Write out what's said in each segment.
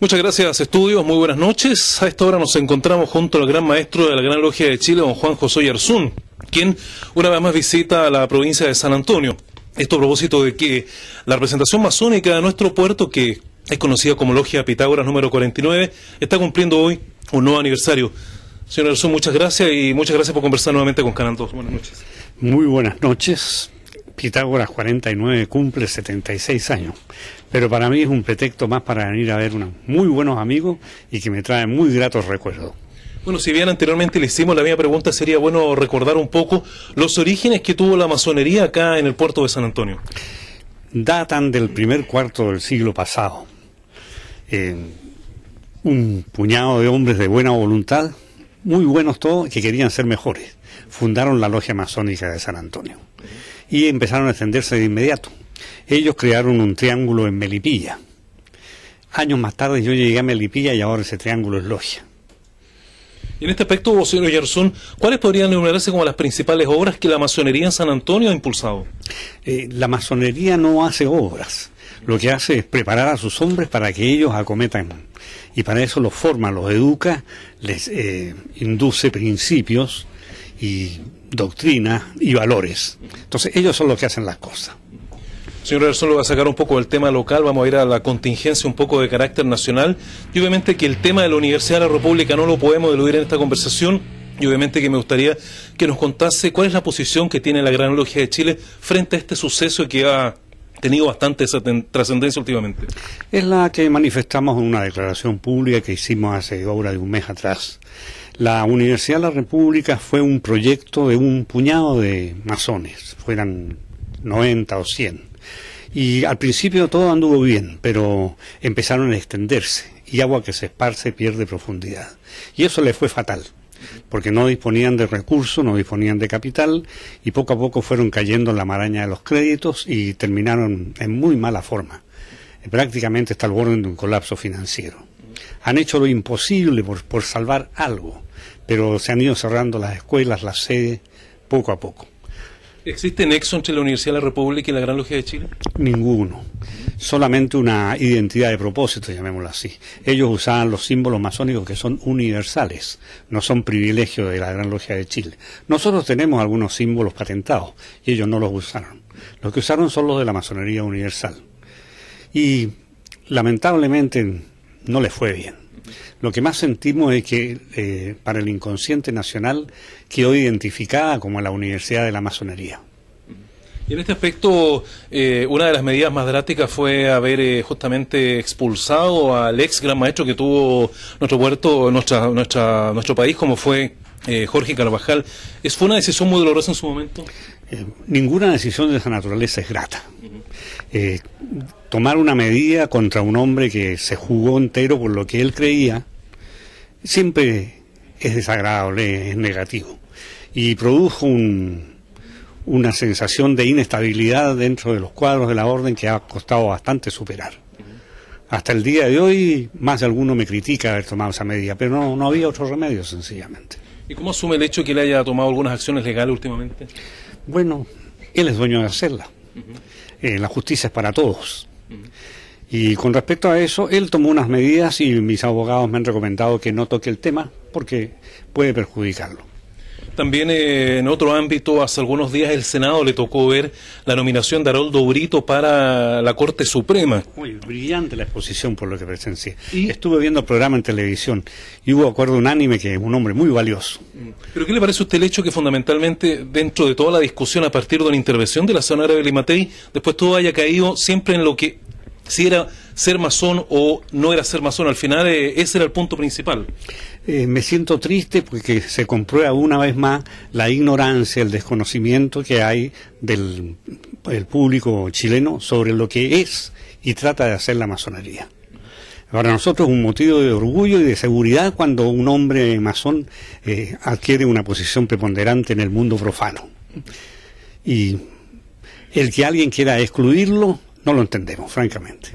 Muchas gracias, estudios. Muy buenas noches. A esta hora nos encontramos junto al gran maestro de la Gran Logia de Chile, don Juan José Arzún, quien una vez más visita a la provincia de San Antonio. Esto a propósito de que la representación masónica de nuestro puerto, que es conocida como Logia Pitágoras número 49, está cumpliendo hoy un nuevo aniversario. Señor Arzún, muchas gracias y muchas gracias por conversar nuevamente con Canal Buenas noches. Muy buenas noches. Quitágoras 49 cumple 76 años, pero para mí es un pretexto más para venir a ver unos muy buenos amigos y que me trae muy gratos recuerdos. Bueno, si bien anteriormente le hicimos la misma pregunta, sería bueno recordar un poco los orígenes que tuvo la masonería acá en el puerto de San Antonio. Datan del primer cuarto del siglo pasado. Eh, un puñado de hombres de buena voluntad, muy buenos todos, que querían ser mejores. Fundaron la Logia Masónica de San Antonio y empezaron a extenderse de inmediato. Ellos crearon un triángulo en Melipilla. Años más tarde yo llegué a Melipilla y ahora ese triángulo es Logia. en este aspecto, señor Yersun, ¿cuáles podrían enumerarse como las principales obras que la masonería en San Antonio ha impulsado? Eh, la masonería no hace obras. Lo que hace es preparar a sus hombres para que ellos acometan. Y para eso los forma, los educa, les eh, induce principios y doctrina y valores. Entonces ellos son los que hacen las cosas. Señor solo va a sacar un poco del tema local, vamos a ir a la contingencia un poco de carácter nacional. Y obviamente que el tema de la Universidad de la República no lo podemos eludir en esta conversación. Y obviamente que me gustaría que nos contase cuál es la posición que tiene la Granología de Chile frente a este suceso que ha tenido bastante trascendencia últimamente. Es la que manifestamos en una declaración pública que hicimos hace ahora de un mes atrás. La Universidad de la República fue un proyecto de un puñado de masones, fueran 90 o 100. Y al principio todo anduvo bien, pero empezaron a extenderse y agua que se esparce pierde profundidad. Y eso le fue fatal, porque no disponían de recursos, no disponían de capital y poco a poco fueron cayendo en la maraña de los créditos y terminaron en muy mala forma. Eh, prácticamente está al borde de un colapso financiero han hecho lo imposible por, por salvar algo, pero se han ido cerrando las escuelas, las sedes, poco a poco. ¿Existe nexo entre la Universidad de la República y la Gran Logia de Chile? Ninguno. Solamente una identidad de propósito, llamémoslo así. Ellos usaban los símbolos masónicos que son universales, no son privilegio de la Gran Logia de Chile. Nosotros tenemos algunos símbolos patentados y ellos no los usaron. Los que usaron son los de la masonería universal. Y lamentablemente no le fue bien. Lo que más sentimos es que eh, para el inconsciente nacional quedó identificada como la Universidad de la Masonería. Y en este aspecto, eh, una de las medidas más drásticas fue haber eh, justamente expulsado al ex gran maestro que tuvo nuestro puerto, nuestra, nuestro país, como fue Jorge Carvajal. ¿Es, ¿Fue una decisión muy dolorosa en su momento? Eh, ninguna decisión de esa naturaleza es grata. Eh, tomar una medida contra un hombre que se jugó entero por lo que él creía siempre es desagradable, es negativo. Y produjo una sensación de inestabilidad dentro de los cuadros de la orden que ha costado bastante superar. Hasta el día de hoy, más de alguno me critica haber tomado esa medida, pero no, no había otro remedio, sencillamente. ¿Y cómo asume el hecho que él haya tomado algunas acciones legales últimamente? Bueno, él es dueño de hacerla. Eh, la justicia es para todos. Y con respecto a eso, él tomó unas medidas y mis abogados me han recomendado que no toque el tema porque puede perjudicarlo. También eh, en otro ámbito, hace algunos días el Senado le tocó ver la nominación de Haroldo Brito para la Corte Suprema. Muy brillante la exposición por lo que presencie. Estuve viendo el programa en televisión y hubo acuerdo unánime que es un hombre muy valioso. Mm. ¿Pero qué le parece a usted el hecho que fundamentalmente dentro de toda la discusión a partir de la intervención de la senadora Belimatei, después todo haya caído siempre en lo que si era ser masón o no era ser masón. Al final eh, ese era el punto principal. Eh, me siento triste porque se comprueba una vez más la ignorancia, el desconocimiento que hay del público chileno sobre lo que es y trata de hacer la masonería. Para nosotros es un motivo de orgullo y de seguridad cuando un hombre masón eh, adquiere una posición preponderante en el mundo profano. Y el que alguien quiera excluirlo no lo entendemos, francamente.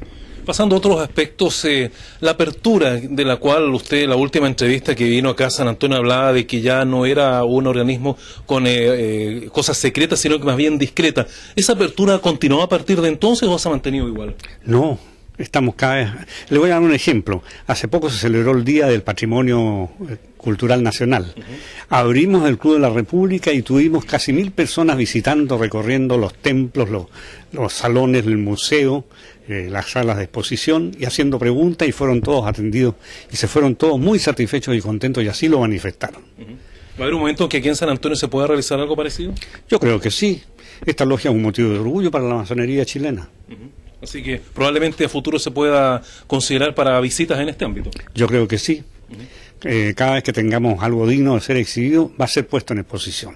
Pasando a otros aspectos, eh, la apertura de la cual usted, la última entrevista que vino acá a San Antonio, hablaba de que ya no era un organismo con eh, eh, cosas secretas, sino que más bien discreta. ¿Esa apertura continuó a partir de entonces o se ha mantenido igual? No, estamos cada Le voy a dar un ejemplo. Hace poco se celebró el Día del Patrimonio eh, Cultural Nacional. Abrimos el Club de la República y tuvimos casi mil personas visitando, recorriendo los templos, los, salones, del museo, eh, las salas de exposición y haciendo preguntas y fueron todos atendidos y se fueron todos muy satisfechos y contentos y así lo manifestaron. ¿Va a haber un momento en que aquí en San Antonio se pueda realizar algo parecido? Yo creo que sí. Esta logia es un motivo de orgullo para la masonería chilena. Así que probablemente a futuro se pueda considerar para visitas en este ámbito. Yo creo que sí. Eh, cada vez que tengamos algo digno de ser exhibido, va a ser puesto en exposición.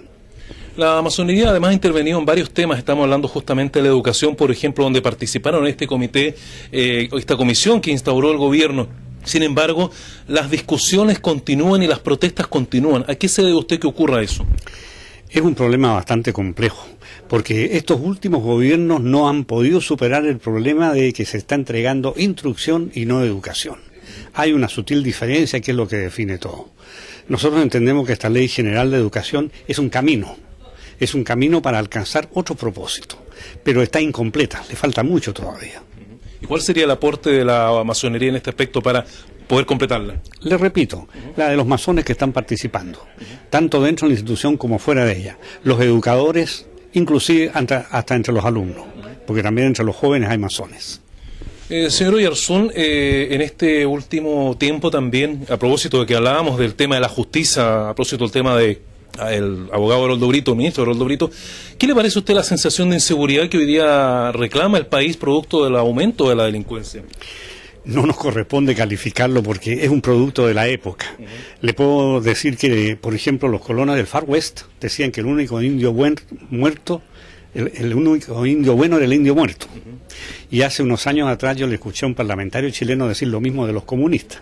La masonería además ha intervenido en varios temas, estamos hablando justamente de la educación, por ejemplo, donde participaron este comité, eh, esta comisión que instauró el gobierno sin embargo, las discusiones continúan y las protestas continúan. ¿A qué se debe usted que ocurra eso? Es un problema bastante complejo, porque estos últimos gobiernos no han podido superar el problema de que se está entregando instrucción y no educación. Hay una sutil diferencia que es lo que define todo. Nosotros entendemos que esta ley general de educación es un camino, es un camino para alcanzar otro propósito, pero está incompleta, le falta mucho todavía. ¿Y cuál sería el aporte de la masonería en este aspecto para poder completarla? Le repito, la de los masones que están participando, tanto dentro de la institución como fuera de ella, los educadores, inclusive hasta, entre los alumnos, porque también entre los jóvenes hay masones. Eh, señor Oyarzún, eh, en este último tiempo también, a propósito de que hablábamos del tema de la justicia, a propósito del tema de el abogado Rodobrito, Brito, ministro Eroldo Brito, ¿qué le parece a usted la sensación de inseguridad que hoy día reclama el país producto del aumento de la delincuencia? No nos corresponde calificarlo porque es un producto de la época. Le puedo decir que, por ejemplo, los colonos del Far West decían que el único indio bueno muerto el, único indio bueno era el indio muerto. Y hace unos años atrás yo le escuché a un parlamentario chileno decir lo mismo de los comunistas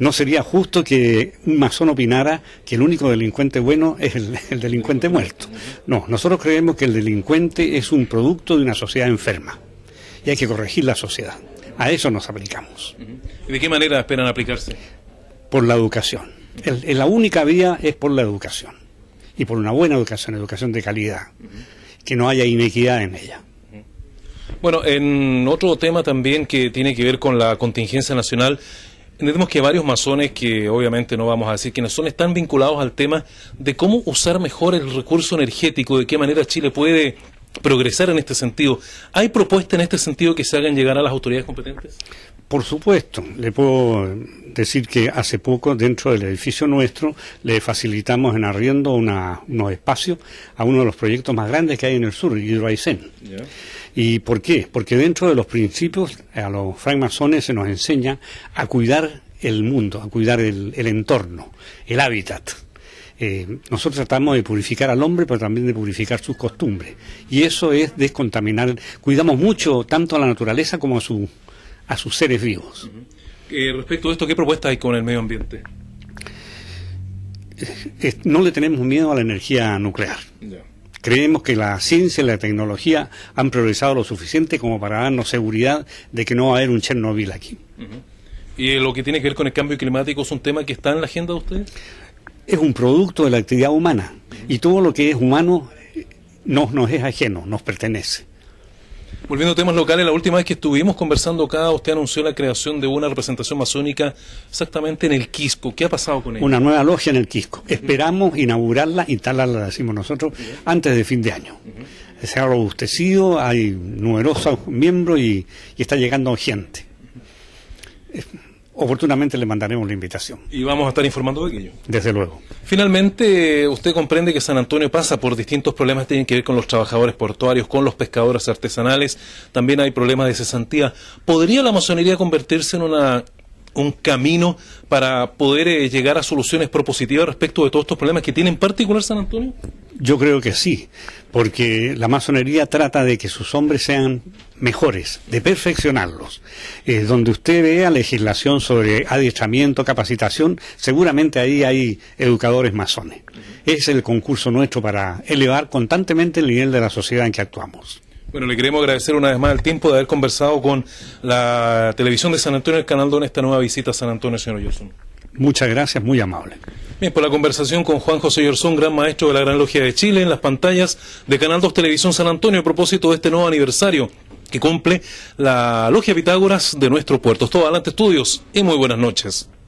no sería justo que un masón opinara que el único delincuente bueno es el, delincuente muerto. No, nosotros creemos que el delincuente es un producto de una sociedad enferma y hay que corregir la sociedad. A eso nos aplicamos. ¿Y de qué manera esperan aplicarse? Por la educación. la única vía es por la educación y por una buena educación, educación de calidad, que no haya inequidad en ella. Bueno, en otro tema también que tiene que ver con la contingencia nacional, tenemos que varios masones, que obviamente no vamos a decir quiénes son, están vinculados al tema de cómo usar mejor el recurso energético, de qué manera Chile puede progresar en este sentido. ¿Hay propuestas en este sentido que se hagan llegar a las autoridades competentes? Por supuesto, le puedo decir que hace poco dentro del edificio nuestro le facilitamos en arriendo unos espacios a uno de los proyectos más grandes que hay en el sur, Hidroaicén. ¿Y por qué? Porque dentro de los principios a los francmasones se nos enseña a cuidar el mundo, a cuidar el, entorno, el hábitat. Eh, nosotros tratamos de purificar al hombre, pero también de purificar sus costumbres. Y eso es descontaminar. Cuidamos mucho tanto a la naturaleza como a su, a sus seres vivos. Eh, respecto a esto, ¿qué propuesta hay con el medio ambiente? Eh, no le tenemos miedo a la energía nuclear. Creemos que la ciencia y la tecnología han progresado lo suficiente como para darnos seguridad de que no va a haber un Chernobyl aquí. ¿Y eh, lo que tiene que ver con el cambio climático es un tema que está en la agenda de ustedes? Es un producto de la actividad humana y todo lo que es humano no nos es ajeno, nos pertenece. Volviendo a temas locales, la última vez que estuvimos conversando acá, usted anunció la creación de una representación masónica exactamente en el Quisco. ¿Qué ha pasado con ella? Una nueva logia en el Quisco. Esperamos inaugurarla, instalarla, decimos nosotros, antes de fin de año. Se ha robustecido, hay numerosos miembros y está llegando gente oportunamente le mandaremos la invitación. Y vamos a estar informando de ello. Desde luego. Finalmente, usted comprende que San Antonio pasa por distintos problemas que tienen que ver con los trabajadores portuarios, con los pescadores artesanales, también hay problemas de cesantía. ¿Podría la masonería convertirse en una un camino para poder eh, llegar a soluciones propositivas respecto de todos estos problemas que tiene en particular San Antonio? Yo creo que sí, porque la masonería trata de que sus hombres sean mejores, de perfeccionarlos. Eh, donde usted vea legislación sobre adiestramiento, capacitación, seguramente ahí hay educadores masones. Es el concurso nuestro para elevar constantemente el nivel de la sociedad en que actuamos. Bueno, le queremos agradecer una vez más el tiempo de haber conversado con la televisión de San Antonio, el Canal 2, en esta nueva visita a San Antonio, señor Yerson. Muchas gracias, muy amable. Bien, por la conversación con Juan José Yerson, gran maestro de la Gran Logia de Chile, en las pantallas de Canal 2 Televisión San Antonio, a propósito de este nuevo aniversario que cumple la Logia Pitágoras de nuestro puerto. Todo adelante, estudios, y muy buenas noches.